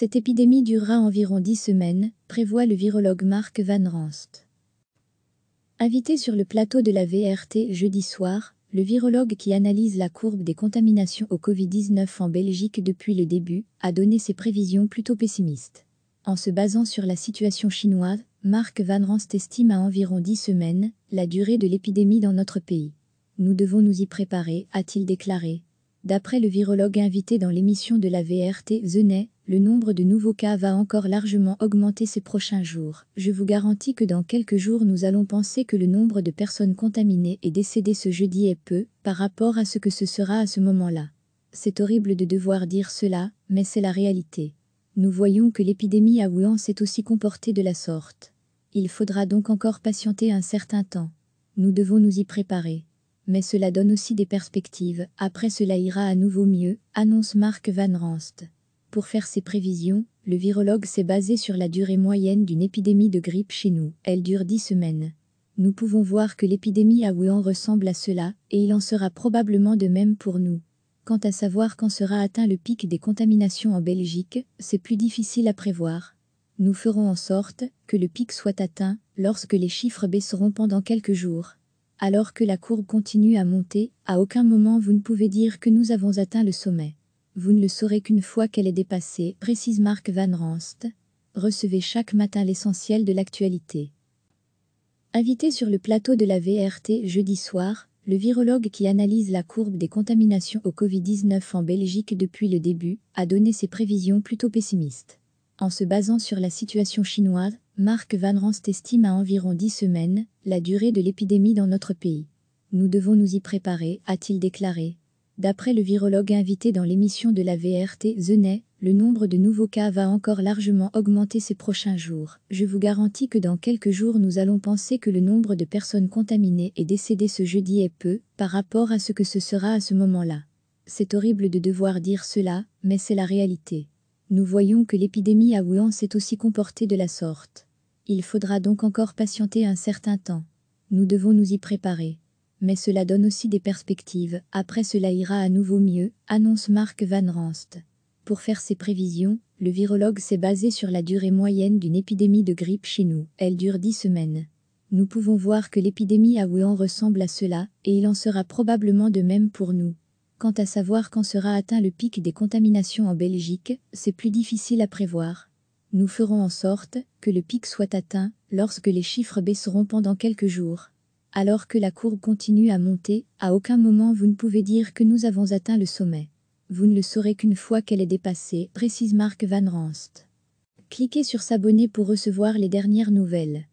Cette épidémie durera environ 10 semaines, prévoit le virologue Marc Van Ranst. Invité sur le plateau de la VRT jeudi soir, le virologue qui analyse la courbe des contaminations au Covid-19 en Belgique depuis le début a donné ses prévisions plutôt pessimistes. En se basant sur la situation chinoise, Marc Van Ranst estime à environ 10 semaines la durée de l'épidémie dans notre pays. Nous devons nous y préparer, a-t-il déclaré. D'après le virologue invité dans l'émission de la VRT The le nombre de nouveaux cas va encore largement augmenter ces prochains jours. Je vous garantis que dans quelques jours nous allons penser que le nombre de personnes contaminées et décédées ce jeudi est peu par rapport à ce que ce sera à ce moment-là. C'est horrible de devoir dire cela, mais c'est la réalité. Nous voyons que l'épidémie à Wuhan s'est aussi comportée de la sorte. Il faudra donc encore patienter un certain temps. Nous devons nous y préparer mais cela donne aussi des perspectives, après cela ira à nouveau mieux, annonce Marc Van Ranst. Pour faire ses prévisions, le virologue s'est basé sur la durée moyenne d'une épidémie de grippe chez nous, elle dure 10 semaines. Nous pouvons voir que l'épidémie à Wuhan ressemble à cela, et il en sera probablement de même pour nous. Quant à savoir quand sera atteint le pic des contaminations en Belgique, c'est plus difficile à prévoir. Nous ferons en sorte que le pic soit atteint lorsque les chiffres baisseront pendant quelques jours alors que la courbe continue à monter, à aucun moment vous ne pouvez dire que nous avons atteint le sommet. Vous ne le saurez qu'une fois qu'elle est dépassée, précise Marc Van Ranst. Recevez chaque matin l'essentiel de l'actualité. Invité sur le plateau de la VRT jeudi soir, le virologue qui analyse la courbe des contaminations au Covid-19 en Belgique depuis le début a donné ses prévisions plutôt pessimistes. En se basant sur la situation chinoise, Marc Van Rans estime à environ 10 semaines la durée de l'épidémie dans notre pays. Nous devons nous y préparer, a-t-il déclaré. D'après le virologue invité dans l'émission de la VRT The le nombre de nouveaux cas va encore largement augmenter ces prochains jours. Je vous garantis que dans quelques jours nous allons penser que le nombre de personnes contaminées et décédées ce jeudi est peu par rapport à ce que ce sera à ce moment-là. C'est horrible de devoir dire cela, mais c'est la réalité. Nous voyons que l'épidémie à Wuhan s'est aussi comportée de la sorte. Il faudra donc encore patienter un certain temps. Nous devons nous y préparer. Mais cela donne aussi des perspectives, après cela ira à nouveau mieux, annonce Marc Van Ranst. Pour faire ses prévisions, le virologue s'est basé sur la durée moyenne d'une épidémie de grippe chez nous, elle dure dix semaines. Nous pouvons voir que l'épidémie à Wuhan ressemble à cela, et il en sera probablement de même pour nous. Quant à savoir quand sera atteint le pic des contaminations en Belgique, c'est plus difficile à prévoir. Nous ferons en sorte que le pic soit atteint lorsque les chiffres baisseront pendant quelques jours. Alors que la courbe continue à monter, à aucun moment vous ne pouvez dire que nous avons atteint le sommet. Vous ne le saurez qu'une fois qu'elle est dépassée, précise Mark Van Ranst. Cliquez sur s'abonner pour recevoir les dernières nouvelles.